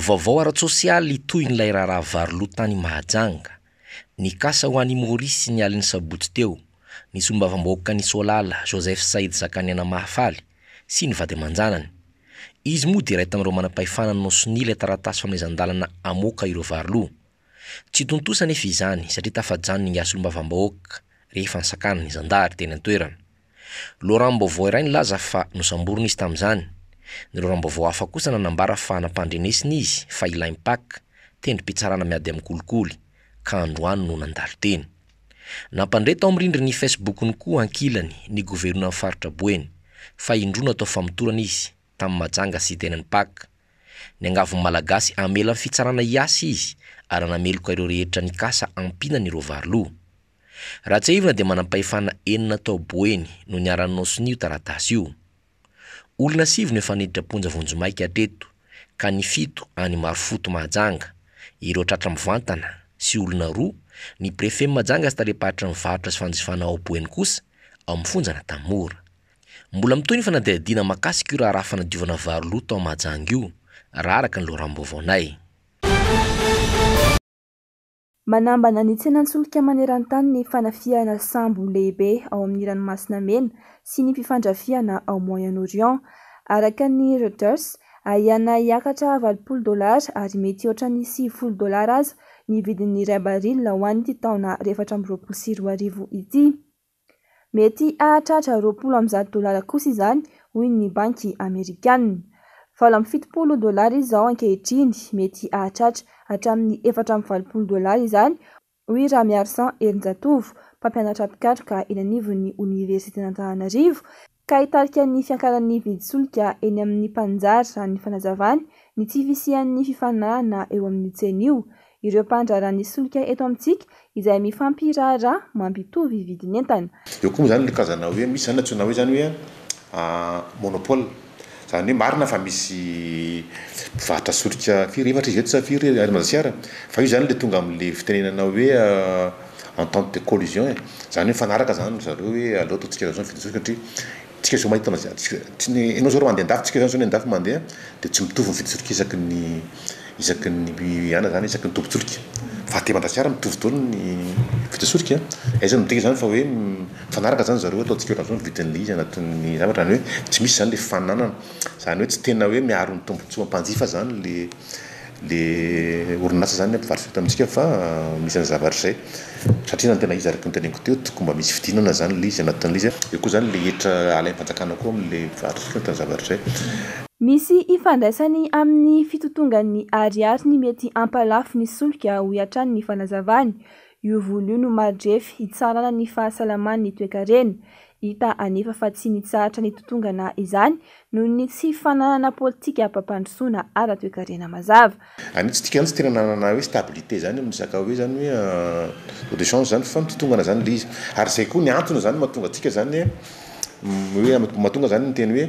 vaovao aratsosialy toy n'lay raharaha varolo tany mahajanga nikasa ho any môrisy ny alin'ny sabotsy teo nisolombavambahoka nisolla joze saidy zakanyanamahaay soy tam'ro manapahifanany no snila taratasy faminayzandalana eygabbalaza fa nosamborona izy tam'zany nrambavao hafa kosa nanambara fa nampandre nesiny izy la tendri-pitsarana miady am'nykolikolyk atrindri nyfaebokny ko akilany nygveoa airaey ionatao fatorana izy tam'ymajanga sy tenanyak yaalagasy amela fitsarana iasy iaelokaireo rehetra nannynd manampahefana enina tao boeny no ny arannaosin'io tara olona siviny e faniditram-ponja vonjomaika atreto ka ny fito any maro foto majanga ireo tratra mivantana sy olona roa ny prefem majanga sy talepahritra mivarotra sy fanjifana opoeny kosa ao mn'nyfonjana tamora mbola mitoy ny fanadiadiana makasika io raha raha fanadiovana varo loa tao majanga io raha araka ny loa rambovaoanay manambana nytsena ntsoloka manerany tany ny fanafihana sambo lehibe ao amin'nyranomasina mena sy ny mpifandrafihana ao moyen oriant araka ny roters ahiana hiakatra avalopolo dolara ary mety oatra ny syvy folo dollara aza mividin'ny raybarila hoany ty taona rehefatra minroapolo siry arivo ity mety ahatratra roapolo amin'nyzaty dollara kosa izany hoy ny banky amerikana valo amy fitopolo dolary iy zao ankehitriny mety ahtsatra atramin'ny efatra miy valopolo dolary izany hoe raha miarisen erin-jatovo mpampianatra apikatro ka enanivon'ny oniversitenatahanarivo ka hitarikan'ny fiankaran'ny vidisoloka eny amin'ny mpanjary any fanazavany ny tsivisian'ny fifanahana eo amin'ny tsenio ireo mpandrarany solika eto amintsika izay mifampirara mampitovy vidinyentana eo koa a zany la kazana hoe misy zany atsona hoe zany hoe ah, monopoly zany hoe marina fa misy ivahatra soroka firhefatra izetsafiry ato anazasiara fa io zany le tonga am'le fitenenana hoe entemte de collusion e zany hoe mifanaraka zany zareo hoe aleoato tika rao zao my fidojorika satria tsika zao mahitoa ts anao zao reo mandehandafy tika o zany zao ne andafy mandeha de tsy mitovyny fidosorika isaky ny izak ny ana zanyia ny tobotsok atanasiar miovioitsoazy yaoer zanyzareatonti zitn'l izy anaty zavatayoesyiyl y hotoonyospnanylors zanyarit aintsia faisny zavatryzaysaratea izyaray ntkote tomba misy ii zanyl izy anai'l izyeooay l ealamaaaaoal atn zavatrzay misy ifandaisany amin'ny fitotongan'ny ariary ny mety ampalafo ny soloka ho iatrany ny fanazavany io vol i no marodrefy hitsarana ny fahasalamany ny toekarena hita anefa fa tsy mitsahatra nitotongana izany noho ny tsy fananana politika ampampandrosoana arya toekarena mazava anitsytsika zany tsy tena nanana hoe stabilité zany amiy zaka hoe zany hoe euh, dechange zany fa mitotongana zany la izy ary zay koa ny antona zany matongatsika zanyo oe mahtonga zany no teny hoe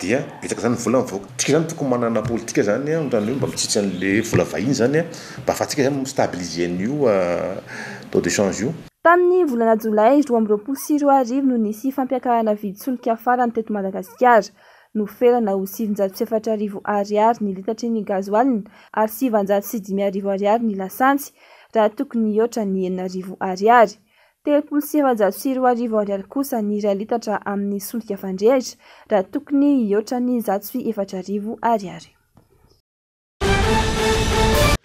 dia betsaka zany vola nivaok tsika izany tokony manana politika zany atanyeo mba mitsitsy an'la volavahiny zany a mba afa atsika zany mistabilizen'io euh, tao deéchange io tamin'ny volana jolaaizy ro ami'reoapolo siro arivo noho nisy fampiakarana vidy solokafarany teto madagasikara no ferana ho sivin-jato sy efatra arivo ariary nyletatra ny gazoalina ary sivanjato sy dimy arivoariary ny lasantsy raha tokony oatra ny enina arivo ariary tepo sy efa-jatso iro arivo ariary kosa ny ralitatra amin'ny solikaafandreira raha tokony ioatra ny zatso efatraarivo ariary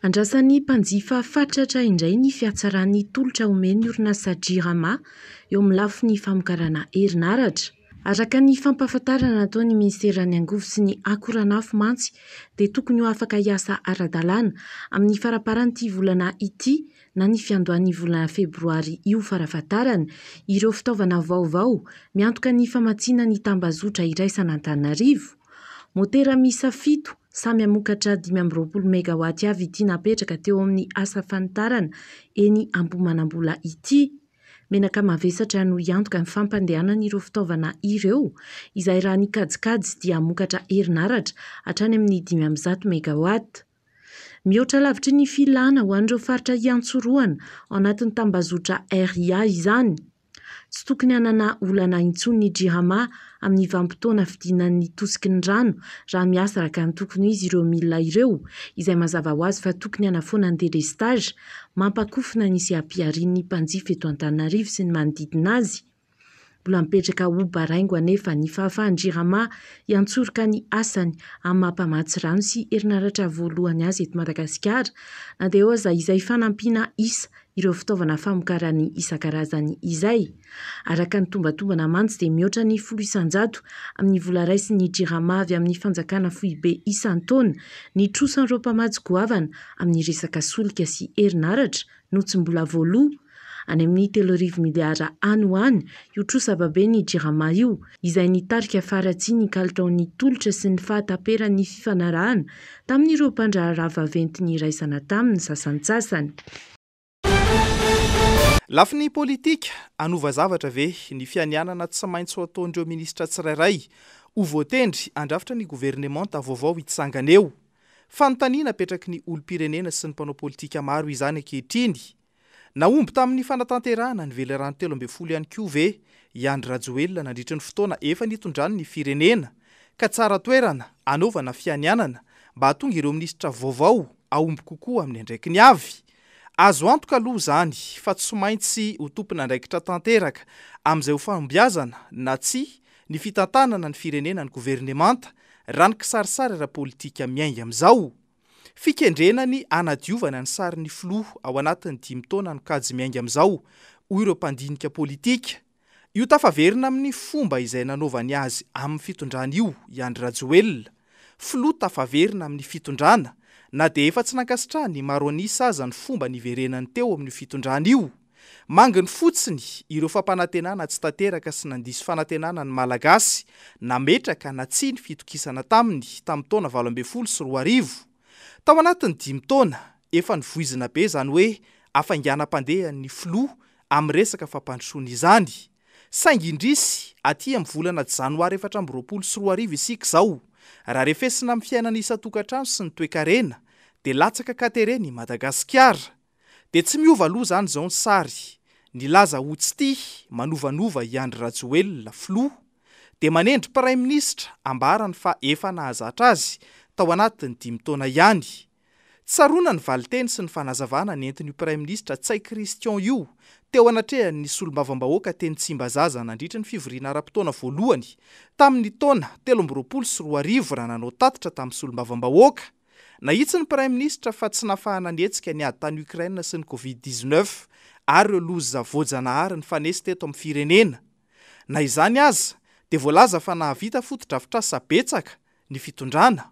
andrasan'ny mpanjifa fatratra indray ny fiatsaran'ny tolotra homen ny orina sajirama eo amin'nylafo ny famokarana herinaratra araka ny fampafantarana nataony ministerany angovo sy ny akoranafo mantsy dea tokony o afaka hiasa aradalàna amin'ny faraparanyity volana ity na ny fiandoan'ny volan febroary io farafantarany ireo fitaovana vaovao miantoka ny famatsina ny tambazotra iraysana antanaarivo motera misa fito samy amokatra dimy am'roapolo megaoat avy ity napetraka teo amin'ny asa fanitarana eny ambomanambola ity menaka mavesatra no iantoka nyfampandehananyireo fitaovana ireo izay raha ny kajikay dia amokatra herinaratra atrany amin'ny dimy am'zato megaoat mihoatra lavitry ny filana ho an'ireo faritra iantsoroana a natin'ny tambazotra ria izany tsy tokony anana olana intson ny jirama amin'ny vampotoana fidinan'ny tosiki ny rano raha miasaraka ny tokony izy ireo milina ireo izay mazava ho azy fa tokony ihana foana n delestage mampakofona nisy ampiarian'ny mpanji faeto an-tanarivo sy ny manodidina azy mbola mipetraka obaraingoanefa ny fahafahandrirama iantsoroka ny asany a'nmahampamatsyrano sy herinaratra voalohany azy eto madagasikara na de oa za izay fanampiana isa ireo fitaovana famokarany isan-karazany izay araka ny tombatombana mantsy de mihoatra ny folo isanjato amin'ny vola rai sy ny drirama avy amin'ny fanjakana foibe isantaoa ny trosanireo mpamatsy goavana amin'ny resaka solika sy erinaratra noho tsy mbola voaloha any amin'ny telo rivo miliara any hoany io trosa babe ny dirama io izay ni tarika faratsi ny kalitran ni tolotra sy ny fahataperany fifanarahana tamin'n'ireo mpandraaravaventi ny iraisana tamin'ny sasansasany lafi ny politika anova zavatra ve ny fianianana tsy maintsy ho ataondreo minisitra tsirairay ho voatendry andrafitra ny gouvernemen ta vaovao hitsangana eo fanontaniana petraky ny olompirenena sy ny mpanao politika maro izany ankehitriny naomby tamin'ny fanatanterahna ny velrano telo mb folo iany ko ve iany raj elona nandritra n'ny fotoana efa nyitondrany ny firenena ka tsara toerana anovana fianianana mba ahtonga ireo minisitra vaovao aomby kokoa amin'ny ndraiky ny avy azo antoka aloha zany fa tsomaintsy ho tompona andraikitra tanteraka am'zay hofambiazana na tsy ny fitantanana ny firenena ny governemanta rany kisarisary rahpolitika miaingaazao fikendrena ny anadiovany ny sary ny filo ao anatin'ny dimtaona nkajy miainga am'izao oy reo mpandinika politika io tafaverina amin'ny fomba izay nanovany azy amin'ny fitondrana io iandry rajiea o tafaverina amin'ny fitondrana na de efa tsy nankasitraha ny maronisa aza ny fomba nyiverenany teo amin'ny fitondrana io manginy fotsiny ireo fampanantenana tsy tateraka sy nandisy fanatenana ny malagasy naetraka na tsi ny ftokisana tainy toa tao anatiny dimtaona efa ny voizinabe zany oe afanganam-pandeha'ny fl a' resaka fampadsoan'izay saingindrisy mnrh eesina y ainana iaan sy nytoee dltaka terena adagasikara de tsy mia aloa zany zao ny sary nylaza hotsy t manvan idryrael lo de manendry pri ministra ambarany fa e nahazatra azy taona ny aiteny sy ny fanazavana ny entinyo prèm ministra ts ai kristion io teo anatreha ny solobavabahoaka teny tsimbazaza nandritra ny fivoriana ara-ptona alohany tamin'ny tona tao itra ta'yslbaahoaka na itsy ny prm ministra fa tsy nafahananetsika ny ady tany ukraia sy ny covid-9 ary reo lozavojanahary ny fanesy teto ami'ny firenena na izany aza de volaza fa nahavioitrasa esaka ny fitondrana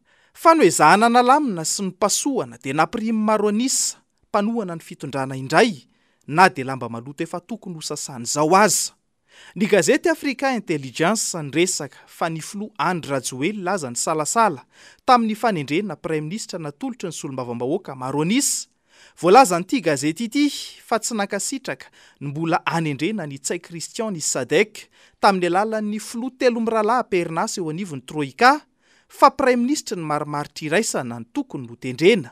fanoezahana na lamina sy ny mpasohana de naprimy maronisa mpanohana ny fitondrana indray na de lamba malota efa tokony hosasany zao aza ny gazeta afrika intelligence nyresaka fa ny flo andryrajo ely laza ny salasala tamin'ny fanendrena prè ministra natolotry ny solombavamahoaka maronisa voalazanyity gazety ity fa tsy nankasitraka ny mbola anendrena ny tsai kristian ny sadek tamin'ny alalan'ny flo telo miralahy pernasy eo anivn'ny troika fa prm ministra ny marimaritra iraisana ny tokony otendrena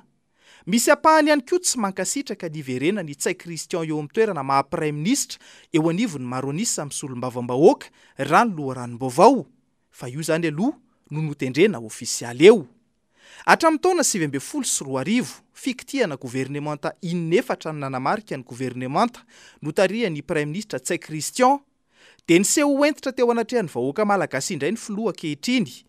misy apahany ihany ko tsy mankasitraka niverenany tsai ristin eo amtoerana ahapr isra nyossolbotaona sbl sy ri fikitiana governementa innefatra ny nanamarika ny governemanta noanypr ministratsa kristian de nyseh entitra teo anatrehany vahoaka malagas indray ny floakehitriny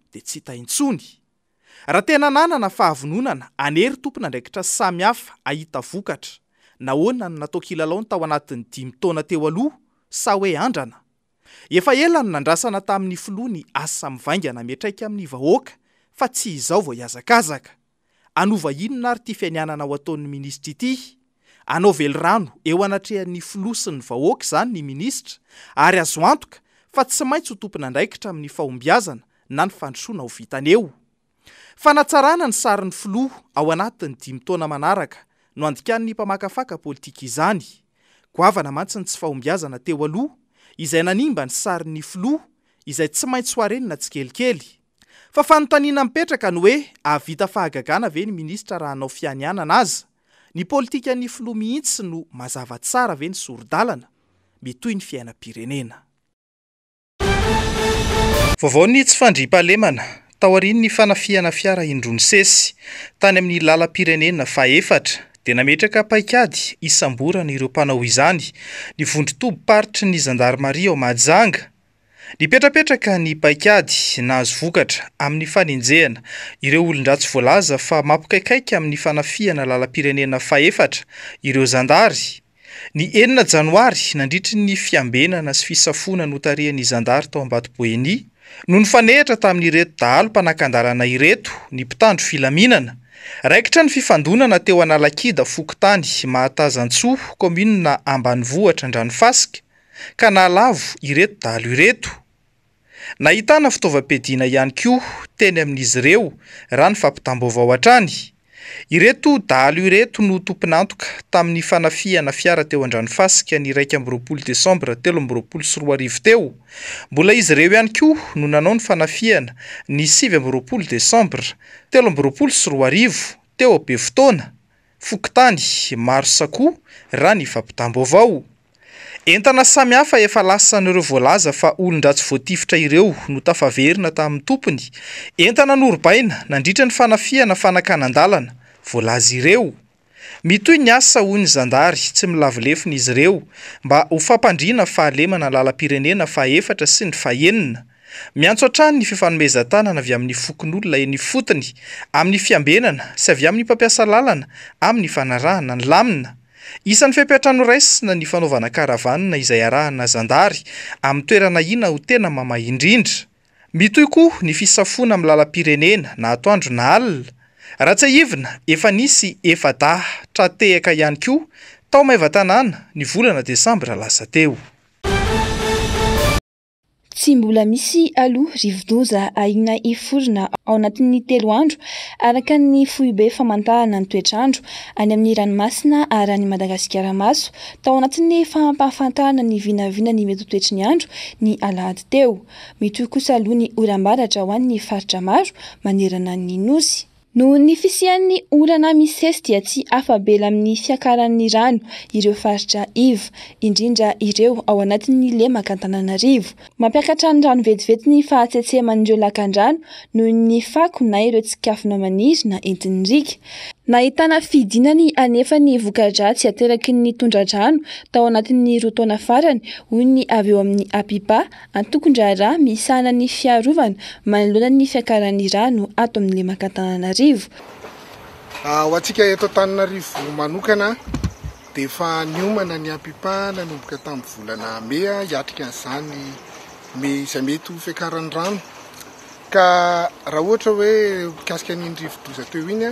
hatenananana fahavononana anery tomponandraikitra sami hafa ahita vokatra nahoana no nataokila lao ny tao anatin'ny dimytaona teo aloha sa hoe andrana efa elano nandrasana tamin'ny filoa ny a samivaingana metraika amin'ny vahoaka fa tsy izao vao hiazakazaka anova inona ary ty fiainianana ao ataon'ny minisitraity anao velo rano eo anatrehan'ny filo sy ny vahoaka zany ny ministra ary azo antoka fa tsy maintsy ho tompona andraikitra amin'ny fahombiazana na ny fadona ovitaneo aa ny saryny ao anatnydimtona anaraka no andikanny mpamakafakapolitika izany gavana mantsiny tsy fahombiazana teo aloha izay nanimba ny sary ny lo izay tsy maintsy oarenina tsikelikely oe vihana ve ny ministra rahanao fiananaa az ny pitikan'ny flo mihitsy no mazavatsara ve ny sordalana met oy ny fiainapirenena vaovao ny tsy fandri -palemana tao ariny ny fanafihana fiara indrony sesy tany amin'ny lalapirenena faefatra de nametraka paikady isamborana ireo mpanaho izany ny vondritobo paritry ny zandary maria ao majanga ny petrapetraka ny paikady na hazovokatra amin'ny fanenjehana ireo olon-dratsy volaza fa mampikaikaika amin'ny fanafihana lalapirenena fahefatra ireo zandary ny enina janoary nandritry ny fiambenana sy fisafona notarehany zandary tao ambaty boeni no ny fanehitra tamin'n'ireto dahalo mpanakandalana ireto ny mpitandro filaminana raikitra ny fifandonana teo analaki da fokyntany mahatazantsoa kommuna ambany vohatra andrano fasika ka nalavo ireto-daalo ireto nahitana fitaovam-pidiana ihany koa teny amin'izy ireo raha ny fampitambovao antrany ireto dalo ireto no tompinantoka tamin'ny fanafihana fiara teo an-drano fasika ny raika amby roapolo desembra telo amby roapolo sy roa arivo teo mbola izy ireo ihany ko no nanao ny fanafihana ny sivy ambyroapolo desembra telo amby roapolo sy roa arivo teo abe fotoana fokontany maro sakoho ra ny vampitambo avao entana samihafa efa lasa n'reo volaza fa olondratsy voatifitra ireo notafaverina tamin'ny tompony entana nrbaina nandritra ny fanafihana fanakanandalana ny tsy milavilefnaizyireo mba hofampandrina fahalemana lalapirenena fa efatra sy ny faenina miato an-tran ny fifanomezatanana avy amin'ny fokon'olona ny fotony amin'ny fiambenana sy avy amin'ny mpampiasa lalana amin'ny fanarahana ny lamina isan'ny fimpiatrano raisina ny fanaovana karavanna izay arahana zandary amin'ny toerana ina ho tena mamahy indrindra mitoy ko ny fisafoana amin'ny lalampirenena na atoandro na alina raha tsy haivina efa nisy efa-daha tra tehaka ihany ko tao mavatanàna ny volana desambra lasa teo sy mbola misy aloha rivodoza ahina iforona ao anatin'ny telo andro araka'ny fohibe famantahana ny toetraandro any amin'ny ranomasina arahany madagasikara maso da ao anatin'ny fampahafantahana ny vinaviana ny mety h toetri ny andro ny alaady teo mity ho kosa aloha ny orambaratra ho any ny faritra maro manerana ny nosy noho ny fisihan'ny orana misesy dia tsy afabela amin'ny fiakaran'ny rano ireo faritra ivo indrindra ireo ao anatin'ny lemaka ntanànarivo mampiakatra ny rano vetivety ny fahatsetsehman'dreo lakan-drano noho ny fako na ireo tsy kafona maniry na entinyrika nahitana fidinany anefa ny vokadra tsy ateraky ny tondradrano tao anatin'ny rotona farany ho ny avy eo amin'ny ampipa antokon-drara misahnany fiarovana manoloana ny fiakarany rano ato amin'le makatananarivo ah, o antsika tao tananarivomanokana deefa niomana ny ampipa nanomboka tamin'nyvolana mey a hiatrika n'izany m zay mety ho fiakaranyrano ka raha ohatra hoe ikasika n'nydrivodoza teo inya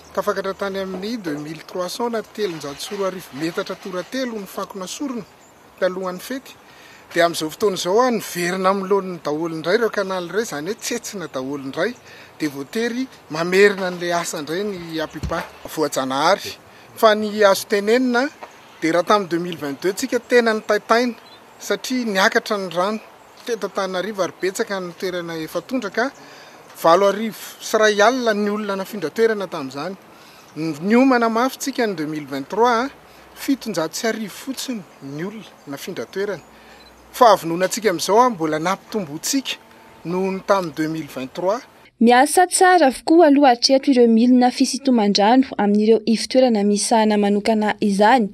tafakatra tany amin'ny 03 na telonasoro arivometatra toratelo nyfakona sorona taloan'ny fety d amn'zaofonaoa ah, nverina mloanny daholondray ronal ray zany hoe tsesina daholondray devoateryeinla ndraha tm' s tenantitainranktrny ranotttanariv arbetska ntoeranafatondraka valo arivo sy ray alina ny olona nafindratoerana tamn'izany ny omana mafyntsika ny 2u023 a fitonjaotsy arivo fotsiny ny olona na findratoerana fa avynona antsika am'izao a ah, mbola nampitombontsika noho ny tamin'ny 2u023 miasa tsara avokoa aloha aitretro ireo milina fisitoman-drano amin'ireo ivitoerana misahana manokana izany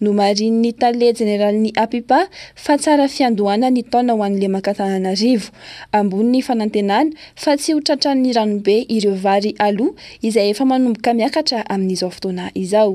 no marinn'ny tale generalin'ny apipa fa tsara fiandohana ny taona ho an'le makatananarivo ambony fanantenana fa tsy hotratran'ny ranobe ireo vary aloha izay efa manomboka miakatra amin'izao fotoana izao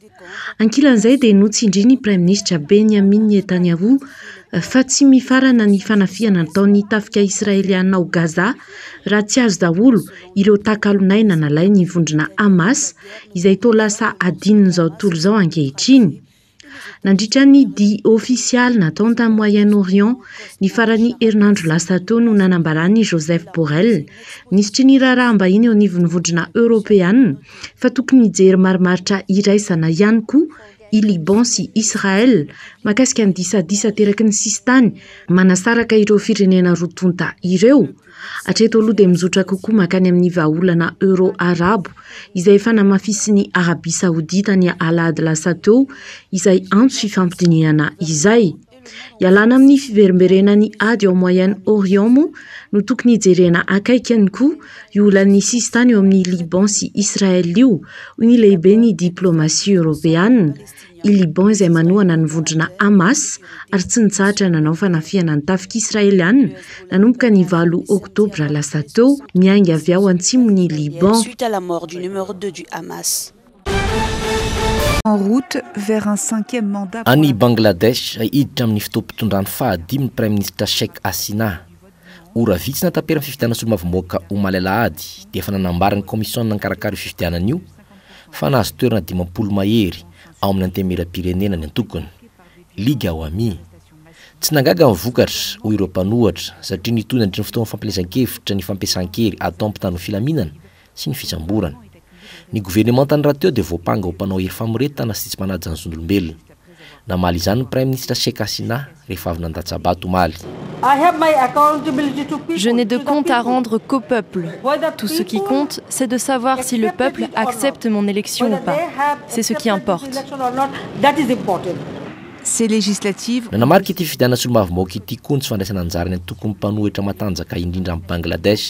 ankilan'izay dea no tsyindriny prime ministre ben amin netanyaho eh, fa tsy mifarana ny fanafihana taon'ny tafika israeliannao gaza raha tsy azo daholo ireo takalonay na nalay ny vondrona amasy izay tao lasa adinina izao tolo izao ankehitriny nandritra ny di offisial na tan tany moyen orient ny farany herinandro lasa te no nanambalaany joseph borel minisitry nyraharaha mba hiny eo nivonivondrona european fa tokony hijery marimaritra iraysana ihany koa i liban sy israel makasika ny disadisa teraky ny sisy tany manasaraka ireo firenena roatonta ireo atreo toloha de mizotra kokoa mankany amin'ny vaaolana euro arabo izay efanamafisiny arabia saodi ta ny alaad lasa teo izay antso fifampidinenana izay ialana amin'ny fiverimberena ny adyo a moyene orient mo no tokony hijerena akaikyany koa iolan'ny sisy tany eo amin'ni liban sy israel io ny lehibe ny diplômasie européan i liban izay manoana nyvondrona hamas ary tsy nitsaratra nanao fanafiana ny tafika israeliana nanomboka ni valo octobra lasa teo miainga avy ao antsimo ny libantlamort du noméro d du amas any bangladesh ahiditra amin'ny fotoampitondrano fahadimyn'ny prème ministre chek asina ora vitsy natapera any fivitianan solomavimoaka ho malala ady de efa nanambariny commisionnnankarakara io fivitianana io fa nazo toerana dimampolo mahery ao amin'ny ante mera pirenena ny antokony liga oami tsy nangaga inivokatra ho ero mpanohatra satria nitoyndyantry ny fotoany fampianaizan-kevitra ny fampiasan-kery atao ampitany o filaminana sy ny fisamborana ny governemantany rahateo dia voapanga ho mpanao hery famoretana sy tsy manaja ny namaly izany ny prime ministre sekasina Hasina rehefa avy nandatsabato Mali Je n'ai de compte à rendre qu'au peuple. Tout ce qui compte, c'est de savoir si le peuple accepte mon élection ou pas. C'est ce qui importe. Ces législatives... nanamarika ity fidana solomavymoaky ity koa ny tsy fandraisana anjarany ny tokony mpanohitra matanjaka indrindra amin'ny bangladesh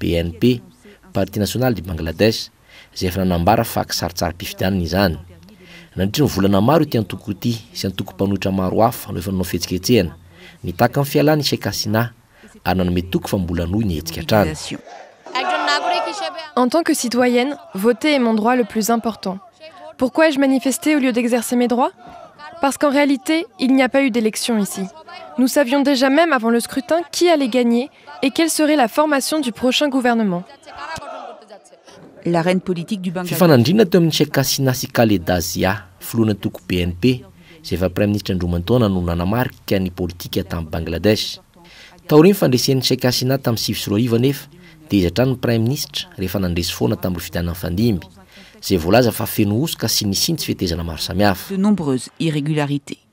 bnp parti national du bangladesh en tant que citoyenne, voter est mon droit le plus important. Pourquoi ai-je manifesté au lieu d'exercer mes droits Parce qu'en réalité, il n'y a pas eu d'élection ici. Nous savions déjà même avant le scrutin qui allait gagner et quelle serait la formation du prochain gouvernement. lareine politiuedfifanandrinana teo amin'ny saikasina sy kale dazia filoana toko bnp zay efa prime ministra andromantoana no nanamarik ka ny politika tamin'ny bangladesh tao reny fandreseny s ikasina tamin'y sivo syroaiva anefa dea izatranyny prime ministra rehefa nandresy foana tamin'lofitananyfandimby zay voalaza fa feno oso ka sy nisiny tsy featezana maro samihafadnobseiréglat